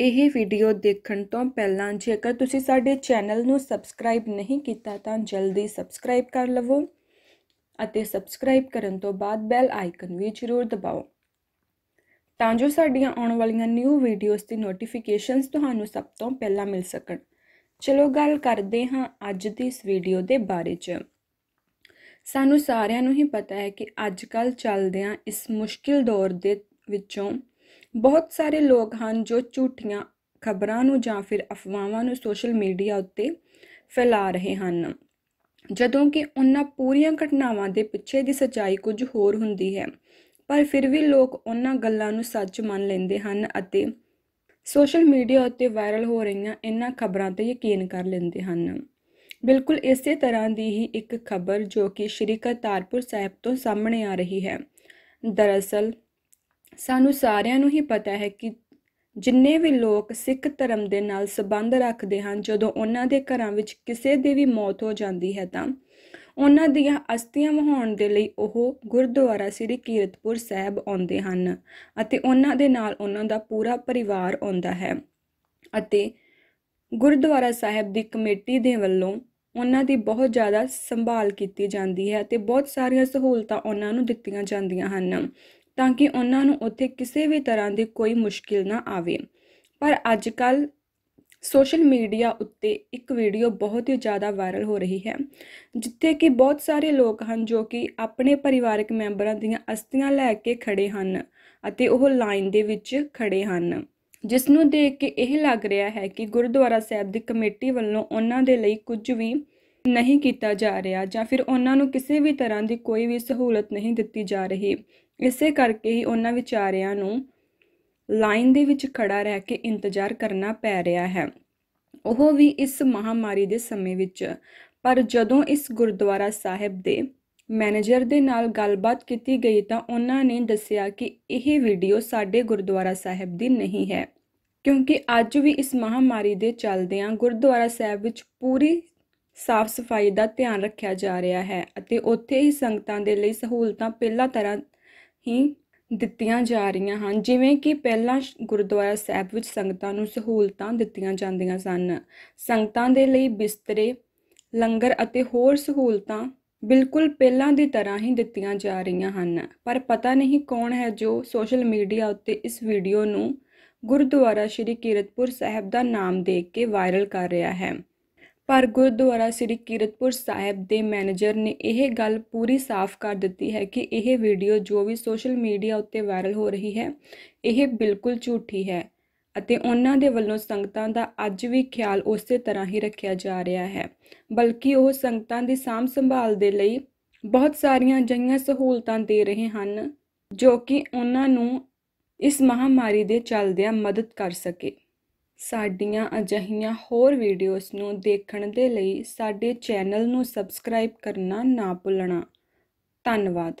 ਇਹ ਵੀਡੀਓ ਦੇਖਣ ਤੋਂ ਪਹਿਲਾਂ ਜੇਕਰ ਤੁਸੀਂ ਸਾਡੇ ਚੈਨਲ ਨੂੰ ਸਬਸਕ੍ਰਾਈਬ ਨਹੀਂ ਕੀਤਾ ਤਾਂ ਜਲਦੀ ਸਬਸਕ੍ਰਾਈਬ ਕਰ ਲਵੋ ਅਤੇ ਸਬਸਕ੍ਰਾਈਬ ਕਰਨ ਤੋਂ ਬਾਅਦ ਬੈਲ ਆਈਕਨ ਵੀ ਜ਼ਰੂਰ ਦਬਾਓ ਤਾਂ ਜੋ ਸਾਡੀਆਂ ਆਉਣ ਵਾਲੀਆਂ ਨਿਊ ਵੀਡੀਓਜ਼ ਦੀ ਨੋਟੀਫਿਕੇਸ਼ਨਸ ਤੁਹਾਨੂੰ ਸਭ ਤੋਂ ਪਹਿਲਾਂ ਮਿਲ ਸਕਣ ਚਲੋ ਗੱਲ ਕਰਦੇ ਹਾਂ ਅੱਜ ਦੀ ਇਸ ਵੀਡੀਓ ਦੇ ਬਾਰੇ 'ਚ ਸਾਨੂੰ ਸਾਰਿਆਂ ਨੂੰ ਹੀ ਪਤਾ ਹੈ ਕਿ ਅੱਜ ਕੱਲ ਚੱਲਦਿਆਂ ਇਸ ਮੁਸ਼ਕਿਲ ਦੌਰ ਦੇ ਵਿੱਚੋਂ ਬਹੁਤ ਸਾਰੇ ਲੋਕ ਹਨ ਜੋ ਝੂਠੀਆਂ ਖਬਰਾਂ ਨੂੰ ਜਾਂ ਫਿਰ ਅਫਵਾਹਾਂ ਨੂੰ ਸੋਸ਼ਲ ਮੀਡੀਆ ਉੱਤੇ ਫੈਲਾ ਰਹੇ ਹਨ ਜਦੋਂ ਕਿ ਉਹਨਾਂ ਪੂਰੀਆਂ ਘਟਨਾਵਾਂ ਦੇ ਪਿੱਛੇ ਦੀ ਸਚਾਈ ਕੁਝ ਹੋਰ ਹੁੰਦੀ ਹੈ ਪਰ ਫਿਰ ਵੀ ਲੋਕ ਉਹਨਾਂ ਗੱਲਾਂ ਨੂੰ ਸੱਚ ਮੰਨ ਲੈਂਦੇ ਹਨ ਅਤੇ ਸੋਸ਼ਲ ਮੀਡੀਆ ਉੱਤੇ ਵਾਇਰਲ ਹੋ ਰਹੀਆਂ ਇਹਨਾਂ ਖਬਰਾਂ ਤੇ ਯਕੀਨ ਕਰ ਲੈਂਦੇ ਹਨ ਬਿਲਕੁਲ ਇਸੇ ਤਰ੍ਹਾਂ ਦੀ ਹੀ ਇੱਕ ਖਬਰ ਜੋ ਕਿ ਸ਼੍ਰੀ ਕਰਤਾਰਪੁਰ ਸਾਹਿਬ ਤੋਂ ਸਾਹਮਣੇ ਆ ਰਹੀ ਹੈ ਦਰਅਸਲ ਸਾਨੂੰ ਸਾਰਿਆਂ ਨੂੰ ਹੀ ਪਤਾ ਹੈ ਕਿ ਜਿੰਨੇ ਵੀ ਲੋਕ ਸਿੱਖ ਧਰਮ ਦੇ ਨਾਲ ਸਬੰਧ ਰੱਖਦੇ ਹਨ ਜਦੋਂ ਉਹਨਾਂ ਦੇ ਘਰਾਂ ਵਿੱਚ ਕਿਸੇ ਦੀ ਵੀ ਮੌਤ ਹੋ ਜਾਂਦੀ ਹੈ ਤਾਂ ਉਹਨਾਂ ਦੀਆਂ ਅਸਥੀਆਂ ਵਹਾਉਣ ਦੇ ਲਈ ਉਹ ਗੁਰਦੁਆਰਾ ਸ੍ਰੀ ਕੀਰਤਪੁਰ ਸਾਹਿਬ ਆਉਂਦੇ ਹਨ ਅਤੇ ਉਹਨਾਂ ਦੇ ਨਾਲ ਉਹਨਾਂ ਦਾ ਪੂਰਾ ਪਰਿਵਾਰ ਆਉਂਦਾ ਹੈ ਅਤੇ ਗੁਰਦੁਆਰਾ ਸਾਹਿਬ ਦੀ ਕਮੇਟੀ ਦੇ ਵੱਲੋਂ ਉਹਨਾਂ ਦੀ ਬਹੁਤ ਜ਼ਿਆਦਾ ਸੰਭਾਲ ਕੀਤੀ ਜਾਂਦੀ ਹੈ ਤੇ ਬਹੁਤ ਸਾਰੀਆਂ ਸਹੂਲਤਾਂ ਉਹਨਾਂ ਨੂੰ ਦਿੱਤੀਆਂ ਜਾਂਦੀਆਂ ਹਨ ਤਾਂ ਕਿ ਉਹਨਾਂ ਨੂੰ ਉੱਥੇ ਕਿਸੇ ਵੀ ਤਰ੍ਹਾਂ ਦੀ ਕੋਈ ਮੁਸ਼ਕਿਲ ਨਾ ਆਵੇ ਪਰ ਅੱਜ ਕੱਲ ਸੋਸ਼ਲ ਮੀਡੀਆ ਉੱਤੇ ਇੱਕ ਵੀਡੀਓ ਬਹੁਤ ਹੀ ਜ਼ਿਆਦਾ ਵਾਇਰਲ ਹੋ ਰਹੀ ਹੈ ਜਿੱਥੇ ਕਿ ਬਹੁਤ ਸਾਰੇ ਲੋਕ ਹਨ ਜੋ ਕਿ ਆਪਣੇ ਪਰਿਵਾਰਕ ਮੈਂਬਰਾਂ ਦੀਆਂ ਅਸਤੀਆਂ ਲੈ ਕੇ ਖੜੇ ਹਨ ਅਤੇ ਉਹ ਲਾਈਨ ਦੇ ਵਿੱਚ ਖੜੇ ਹਨ ਜਿਸ ਨੂੰ ਦੇਖ ਕੇ ਇਹ ਲੱਗ ਰਿਹਾ ਹੈ ਕਿ ਗੁਰਦੁਆਰਾ ਸਾਹਿਬ ਦੀ ਕਮੇਟੀ ਵੱਲੋਂ ਉਹਨਾਂ ਦੇ ਲਈ ਕੁਝ ਵੀ ਨਹੀਂ ਕੀਤਾ ਜਾ ਰਿਹਾ ਜਾਂ ਫਿਰ ਉਹਨਾਂ ਨੂੰ ਕਿਸੇ ਵੀ ਤਰ੍ਹਾਂ ਦੀ ਕੋਈ ਵੀ ਸਹੂਲਤ ਨਹੀਂ ਦਿੱਤੀ ਜਾ ਰਹੀ ਇਸੇ ਕਰਕੇ ਹੀ ਉਹਨਾਂ ਵਿਚਾਰਿਆਂ ਨੂੰ ਲਾਈਨ ਦੇ ਵਿੱਚ ਖੜਾ ਰਹਿ ਕੇ ਇੰਤਜ਼ਾਰ ਕਰਨਾ ਪੈ ਰਿਹਾ ਹੈ ਉਹ ਵੀ ਇਸ ਮਹਾਮਾਰੀ ਦੇ ਸਮੇਂ ਵਿੱਚ ਪਰ ਜਦੋਂ ਇਸ ਗੁਰਦੁਆਰਾ ਸਾਹਿਬ ਦੇ ਮੈਨੇਜਰ ਦੇ ਨਾਲ ਗੱਲਬਾਤ ਕੀਤੀ ਗਈ ਤਾਂ ਉਹਨਾਂ ਨੇ ਦੱਸਿਆ ਕਿ ਇਹ ਵੀਡੀਓ ਸਾਡੇ ਗੁਰਦੁਆਰਾ ਸਾਹਿਬ ਦੀ ਨਹੀਂ ਹੈ ਕਿਉਂਕਿ ਅੱਜ ਵੀ ਇਸ ਮਹਾਮਾਰੀ ਦੇ ਚੱਲਦਿਆਂ ਗੁਰਦੁਆਰਾ ਸਾਹਿਬ ਵਿੱਚ ਪੂਰੀ ਸਾਫ਼ ਸਫਾਈ ਦਾ ਧਿਆਨ ਰੱਖਿਆ ਜਾ ਰਿਹਾ ਹੈ ਅਤੇ ਉੱਥੇ ਹੀ ਸੰਗਤਾਂ ਦੇ ਲਈ ਸਹੂਲਤਾਂ ਪਹਿਲਾਂ ਤਰ੍ਹਾਂ ਹੀ ਦਿੱਤੀਆਂ ਜਾ ਰਹੀਆਂ ਹਨ ਜਿਵੇਂ ਕਿ ਪਹਿਲਾਂ ਗੁਰਦੁਆਰਾ ਸਾਹਿਬ ਵਿੱਚ ਸੰਗਤਾਂ ਨੂੰ ਸਹੂਲਤਾਂ ਦਿੱਤੀਆਂ ਜਾਂਦੀਆਂ ਸਨ ਸੰਗਤਾਂ ਦੇ ਲਈ ਬਿਸਤਰੇ ਲੰਗਰ ਅਤੇ ਹੋਰ ਸਹੂਲਤਾਂ ਬਿਲਕੁਲ ਪਹਿਲਾਂ ਦੀ ਤਰ੍ਹਾਂ ਹੀ ਦਿੱਤੀਆਂ ਜਾ ਰਹੀਆਂ ਹਨ ਪਰ ਪਤਾ ਨਹੀਂ ਕੌਣ ਹੈ ਜੋ ਸੋਸ਼ਲ ਮੀਡੀਆ ਉੱਤੇ ਇਸ ਵੀਡੀਓ ਨੂੰ ਗੁਰਦੁਆਰਾ ਸ਼੍ਰੀ ਕੀਰਤਪੁਰ ਸਾਹਿਬ ਦਾ ਨਾਮ ਦੇ ਕੇ ਵਾਇਰਲ ਕਰ ਰਿਹਾ ਹੈ ਪਰ ਗੁਰਦੁਆਰਾ ਸ੍ਰੀ ਕੀਰਤਪੁਰ ਸਾਹਿਬ ਦੇ ਮੈਨੇਜਰ ਨੇ ਇਹ ਗੱਲ ਪੂਰੀ ਸਾਫ਼ ਕਰ ਦਿੱਤੀ ਹੈ ਕਿ ਇਹ ਵੀਡੀਓ ਜੋ ਵੀ ਸੋਸ਼ਲ ਮੀਡੀਆ ਉੱਤੇ ਵਾਇਰਲ ਹੋ ਰਹੀ ਹੈ ਇਹ ਬਿਲਕੁਲ ਝੂਠੀ ਹੈ ਅਤੇ ਉਹਨਾਂ ਦੇ ਵੱਲੋਂ ਸੰਗਤਾਂ ਦਾ ਅੱਜ ਵੀ ਖਿਆਲ ਉਸੇ ਤਰ੍ਹਾਂ ਹੀ ਰੱਖਿਆ ਜਾ ਰਿਹਾ ਹੈ ਬਲਕਿ ਉਹ ਸੰਗਤਾਂ ਦੀ ਸਾਂਭ ਸੰਭਾਲ ਦੇ ਲਈ ਬਹੁਤ ਸਾਰੀਆਂ ਜਈਆਂ ਸਹੂਲਤਾਂ ਦੇ ਰਹੇ ਹਨ ਜੋ ਕਿ ਉਹਨਾਂ ਨੂੰ ਇਸ ਮਹਾਮਾਰੀ ਦੇ ਚੱਲਦਿਆਂ ਮਦਦ ਕਰ ਸਕੇ ਸਾਡੀਆਂ ਅਜਿਹੀਆਂ ਹੋਰ ਵੀਡੀਓਜ਼ ਨੂੰ ਦੇਖਣ ਦੇ ਲਈ ਸਾਡੇ ਚੈਨਲ ਨੂੰ ਸਬਸਕ੍ਰਾਈਬ ਕਰਨਾ ਨਾ ਭੁੱਲਣਾ ਧੰਨਵਾਦ